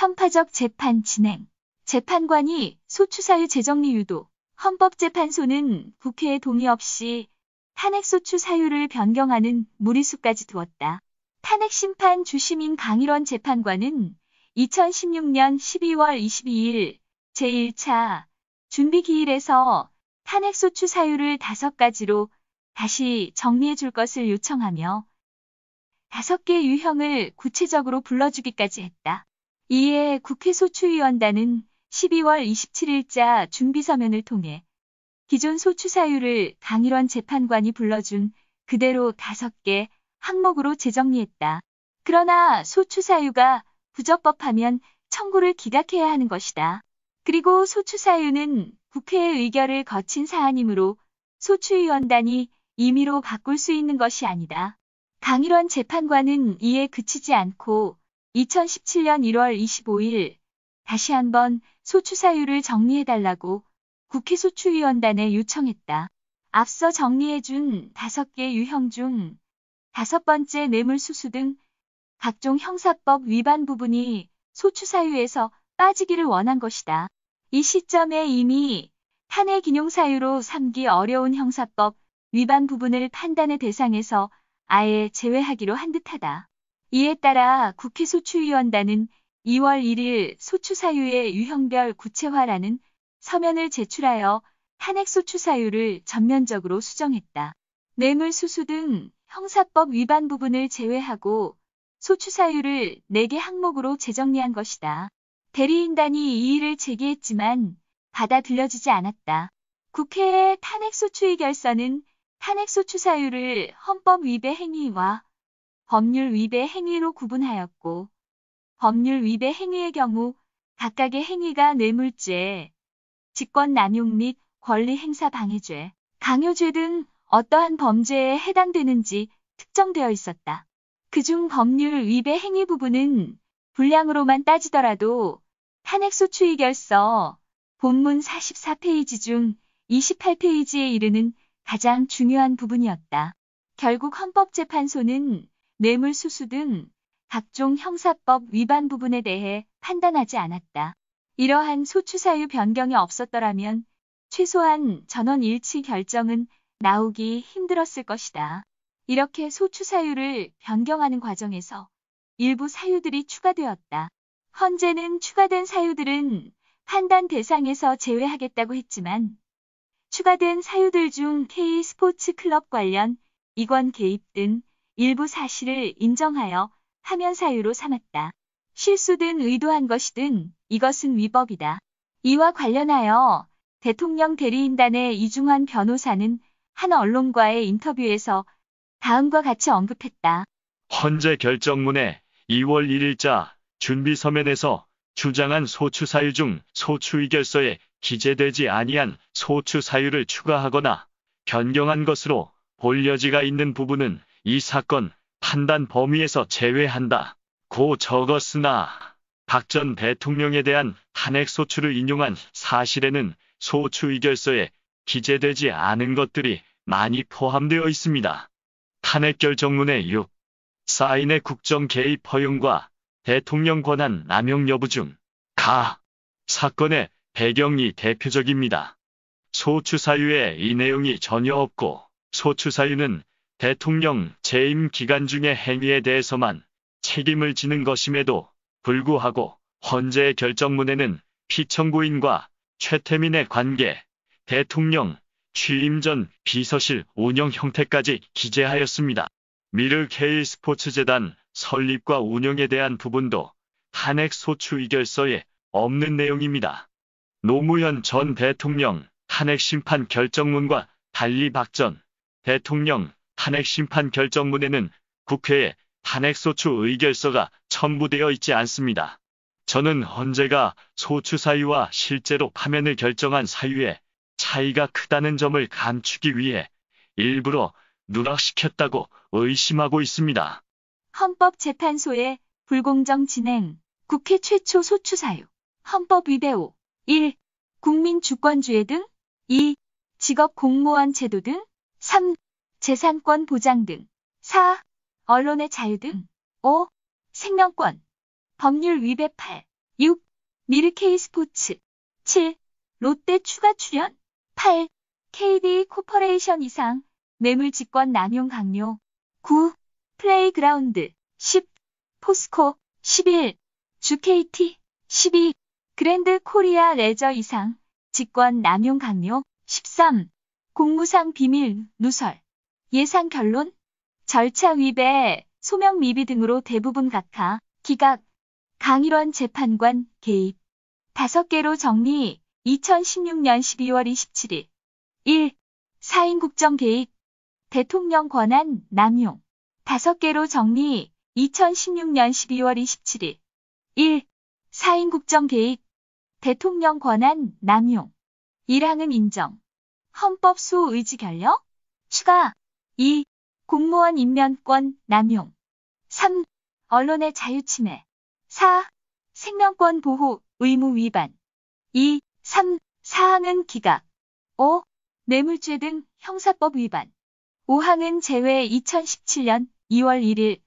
편파적 재판 진행. 재판관이 소추사유 재정리 유도. 헌법재판소는 국회의 동의 없이 탄핵소추 사유를 변경하는 무리수까지 두었다. 탄핵심판 주심인 강일원 재판관은 2016년 12월 22일 제1차 준비기일에서 탄핵소추 사유를 5가지로 다시 정리해 줄 것을 요청하며 5개 유형을 구체적으로 불러주기까지 했다. 이에 국회소추위원단은 12월 27일자 준비서면을 통해 기존 소추사유를 강일원 재판관이 불러준 그대로 5개 항목으로 재정리했다. 그러나 소추사유가 부적법하면 청구를 기각해야 하는 것이다. 그리고 소추사유는 국회의 의결을 거친 사안이므로 소추위원단이 임의로 바꿀 수 있는 것이 아니다. 강일원 재판관은 이에 그치지 않고 2017년 1월 25일 다시 한번 소추 사유를 정리해달라고 국회 소추위원단에 요청했다. 앞서 정리해준 5개 유형 중 다섯 번째 뇌물수수 등 각종 형사법 위반 부분이 소추 사유에서 빠지기를 원한 것이다. 이 시점에 이미 탄핵 인용 사유로 삼기 어려운 형사법 위반 부분을 판단의 대상에서 아예 제외하기로 한 듯하다. 이에 따라 국회소추위원단은 2월 1일 소추사유의 유형별 구체화라는 서면을 제출하여 탄핵 소추사유를 전면적으로 수정했다. 뇌물수수 등 형사법 위반 부분을 제외하고 소추사유를 4개 항목으로 재정리한 것이다. 대리인단이 이의를 제기했지만 받아들여지지 않았다. 국회의 탄핵소추의 결선은 탄핵소추사유를 헌법 위배 행위와 법률 위배 행위로 구분하였고 법률 위배 행위의 경우 각각의 행위가 뇌물죄, 직권남용 및 권리행사 방해죄, 강요죄 등 어떠한 범죄에 해당되는지 특정되어 있었다. 그 중 법률 위배 행위 부분은 분량으로만 따지더라도 탄핵소추의결서 본문 44페이지 중 28페이지에 이르는 가장 중요한 부분이었다. 결국 헌법재판소는 뇌물수수 등 각종 형사법 위반 부분에 대해 판단하지 않았다. 이러한 소추사유 변경이 없었더라면 최소한 전원 일치 결정은 나오기 힘들었을 것이다. 이렇게 소추사유를 변경하는 과정에서 일부 사유들이 추가되었다. 헌재는 추가된 사유들은 판단 대상에서 제외하겠다고 했지만 추가된 사유들 중 K스포츠 클럽 관련 이권 개입 등 일부 사실을 인정하여 하면 사유로 삼았다. 실수든 의도한 것이든 이것은 위법이다. 이와 관련하여 대통령 대리인단의 이중환 변호사는 한 언론과의 인터뷰에서 다음과 같이 언급했다. 헌재 결정문에 2월 1일자 준비 서면에서 주장한 소추 사유 중 소추 의결서에 기재되지 아니한 소추 사유를 추가하거나 변경한 것으로 볼 여지가 있는 부분은 이 사건 판단 범위에서 제외한다. 고 적었으나 박 전 대통령에 대한 탄핵 소추를 인용한 사실에는 소추 의결서에 기재되지 않은 것들이 많이 포함되어 있습니다. 탄핵 결정문의 6. 사인의 국정 개입 허용과 대통령 권한 남용 여부 중 가. 사건의 배경이 대표적입니다. 소추사유에 이 내용이 전혀 없고 소추사유는 대통령 재임 기간 중의 행위에 대해서만 책임을 지는 것임에도 불구하고 헌재의 결정문에는 피청구인과 최태민의 관계, 대통령 취임 전 비서실 운영 형태까지 기재하였습니다. 미르 케일 스포츠재단 설립과 운영에 대한 부분도 탄핵 소추 이결서에 없는 내용입니다. 노무현 전 대통령 탄핵 심판 결정문과 달리 박전 대통령 탄핵 심판 결정문에는 국회에 탄핵소추 의결서가 첨부되어 있지 않습니다. 저는 헌재가 소추 사유와 실제로 파면을 결정한 사유에 차이가 크다는 점을 감추기 위해 일부러 누락시켰다고 의심하고 있습니다. 헌법재판소의 불공정 진행, 국회 최초 소추 사유, 헌법 위배 5, 1. 국민 주권주의 등 2. 직업 공무원 제도 등 3. 재산권 보장 등 4. 언론의 자유 등 5. 음. 생명권 법률 위배 8. 6. 미르케이 스포츠 7. 롯데 추가 출연 8. KD 코퍼레이션 이상 매물직권 남용 강요 9. 플레이그라운드 10. 포스코 11. 주KT 12. 그랜드 코리아 레저 이상 직권 남용 강요 13. 공무상 비밀 누설 예상 결론? 절차 위배, 소명 미비 등으로 대부분 각하, 기각, 강일원 재판관 개입. 다섯 개로 정리 2016년 12월 27일 1. 사인 국정 개입 대통령 권한 남용 다섯 개로 정리 2016년 12월 27일 1. 사인 국정 개입 대통령 권한 남용 1항은 인정 헌법 수호의지 결력 추가 2. 공무원 인면권 남용 3. 언론의 자유침해 4. 생명권 보호 의무 위반 2. 3. 사항은 기각 5. 뇌물죄 등 형사법 위반 5항은 제외 2017년 2월 1일